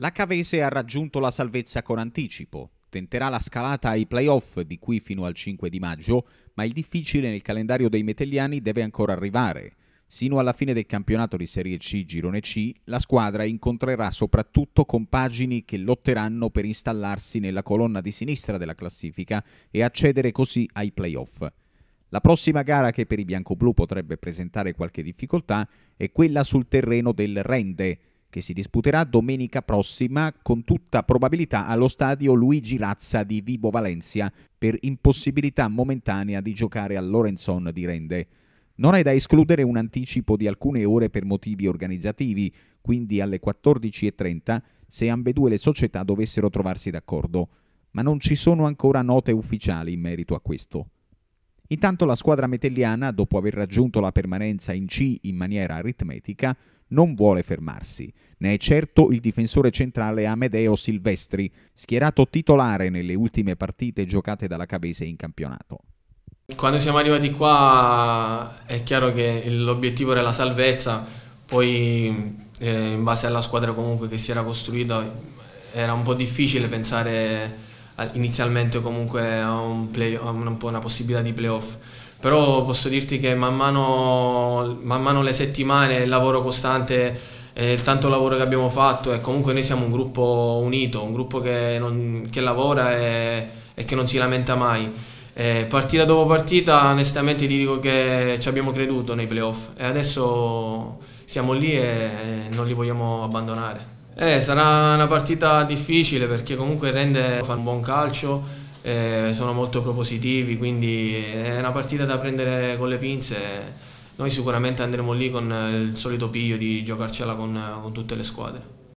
La Cavese ha raggiunto la salvezza con anticipo, tenterà la scalata ai playoff di qui fino al 5 di maggio, ma il difficile nel calendario dei metelliani deve ancora arrivare. Sino alla fine del campionato di Serie C Girone C, la squadra incontrerà soprattutto compagini che lotteranno per installarsi nella colonna di sinistra della classifica e accedere così ai playoff. La prossima gara che per i bianco-blu potrebbe presentare qualche difficoltà è quella sul terreno del Rende, che si disputerà domenica prossima con tutta probabilità allo stadio Luigi Razza di Vibo Valencia per impossibilità momentanea di giocare al Lorenzon di Rende. Non è da escludere un anticipo di alcune ore per motivi organizzativi, quindi alle 14.30 se ambedue le società dovessero trovarsi d'accordo, ma non ci sono ancora note ufficiali in merito a questo. Intanto la squadra metelliana, dopo aver raggiunto la permanenza in C in maniera aritmetica, non vuole fermarsi. Ne è certo il difensore centrale Amedeo Silvestri, schierato titolare nelle ultime partite giocate dalla Cavese in campionato. Quando siamo arrivati qua è chiaro che l'obiettivo era la salvezza, poi eh, in base alla squadra comunque che si era costruita era un po' difficile pensare inizialmente comunque a, un play, a una, un una possibilità di playoff però posso dirti che man mano, man mano le settimane, il lavoro costante il tanto lavoro che abbiamo fatto e comunque noi siamo un gruppo unito, un gruppo che, non, che lavora e, e, che non si lamenta mai. E partita dopo partita onestamente ti dico che ci abbiamo creduto nei playoff e adesso siamo lì e non li vogliamo abbandonare. E eh, sarà una partita difficile perché comunque rende fa un buon calcio eh, sono molto propositivi, quindi eh, è una partita da prendere con le pinze. Noi sicuramente andremo lì con eh, il solito piglio di giocarcela con, eh, con tutte le squadre.